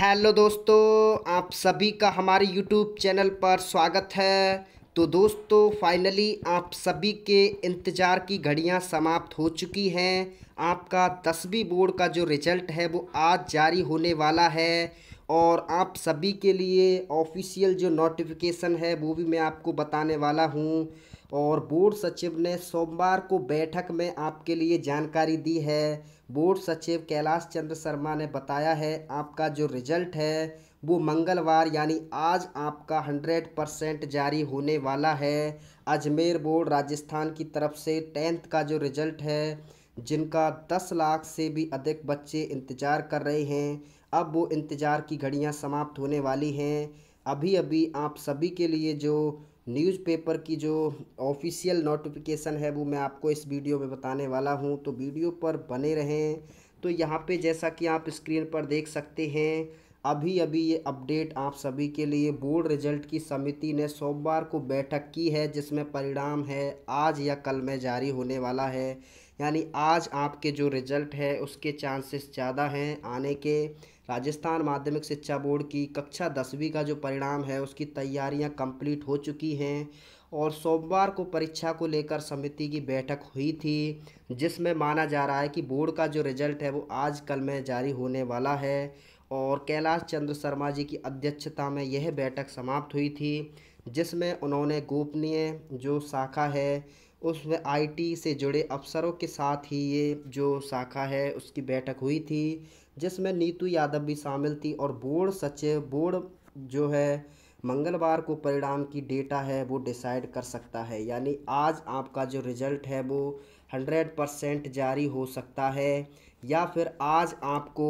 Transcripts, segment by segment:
hello दोस्तों आप सभी का हमारे यूट्यूब चैनल पर स्वागत है तो दोस्तों फाइनली आप सभी के इंतज़ार की घड़ियां समाप्त हो चुकी हैं आपका दसवीं बोर्ड का जो रिजल्ट है वो आज जारी होने वाला है और आप सभी के लिए ऑफिशियल जो नोटिफिकेशन है वो भी मैं आपको बताने वाला हूँ और बोर्ड सचिव ने सोमवार को बैठक में आपके लिए जानकारी दी है बोर्ड सचिव कैलाश चंद्र शर्मा ने बताया है आपका जो रिजल्ट है वो मंगलवार यानी आज आपका हंड्रेड परसेंट जारी होने वाला है अजमेर बोर्ड राजस्थान की तरफ से टेंथ का जो रिजल्ट है जिनका दस लाख से भी अधिक बच्चे इंतज़ार कर रहे हैं अब वो इंतज़ार की घड़ियां समाप्त होने वाली हैं अभी अभी आप सभी के लिए जो न्यूज़पेपर की जो ऑफिशियल नोटिफिकेशन है वो मैं आपको इस वीडियो में बताने वाला हूँ तो वीडियो पर बने रहें तो यहाँ पे जैसा कि आप स्क्रीन पर देख सकते हैं अभी अभी ये अपडेट आप सभी के लिए बोर्ड रिजल्ट की समिति ने सोमवार को बैठक की है जिसमें परिणाम है आज या कल में जारी होने वाला है यानी आज आपके जो रिजल्ट है उसके चांसेस ज़्यादा हैं आने के राजस्थान माध्यमिक शिक्षा बोर्ड की कक्षा दसवीं का जो परिणाम है उसकी तैयारियां कंप्लीट हो चुकी हैं और सोमवार को परीक्षा को लेकर समिति की बैठक हुई थी जिसमें माना जा रहा है कि बोर्ड का जो रिजल्ट है वो आज कल में जारी होने वाला है और कैलाश चंद्र शर्मा जी की अध्यक्षता में यह बैठक समाप्त हुई थी जिसमें उन्होंने गोपनीय जो शाखा है उसमें आईटी से जुड़े अफसरों के साथ ही ये जो शाखा है उसकी बैठक हुई थी जिसमें नीतू यादव भी शामिल थी और बोर्ड सचिव बोर्ड जो है मंगलवार को परिणाम की डेटा है वो डिसाइड कर सकता है यानी आज आपका जो रिज़ल्ट है वो हंड्रेड परसेंट जारी हो सकता है या फिर आज आपको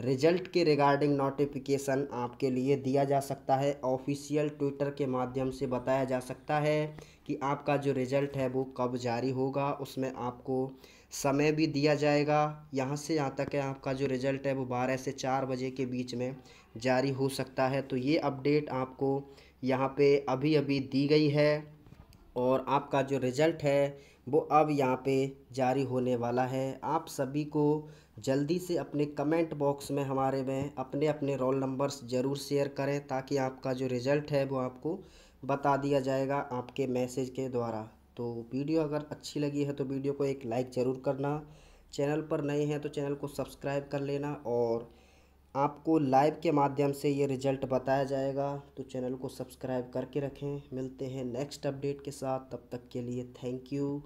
रिजल्ट के रिगार्डिंग नोटिफिकेशन आपके लिए दिया जा सकता है ऑफिशियल ट्विटर के माध्यम से बताया जा सकता है कि आपका जो रिज़ल्ट है वो कब जारी होगा उसमें आपको समय भी दिया जाएगा यहाँ से यहाँ तक है आपका जो रिज़ल्ट है वो बारह से चार बजे के बीच में जारी हो सकता है तो ये अपडेट आपको यहाँ पे अभी अभी दी गई है और आपका जो रिज़ल्ट है वो अब यहाँ पे जारी होने वाला है आप सभी को जल्दी से अपने कमेंट बॉक्स में हमारे में अपने अपने रोल नंबर्स ज़रूर शेयर करें ताकि आपका जो रिज़ल्ट है वो आपको बता दिया जाएगा आपके मैसेज के द्वारा तो वीडियो अगर अच्छी लगी है तो वीडियो को एक लाइक ज़रूर करना चैनल पर नए हैं तो चैनल को सब्सक्राइब कर लेना और आपको लाइव के माध्यम से ये रिज़ल्ट बताया जाएगा तो चैनल को सब्सक्राइब करके रखें मिलते हैं नेक्स्ट अपडेट के साथ तब तक के लिए थैंक यू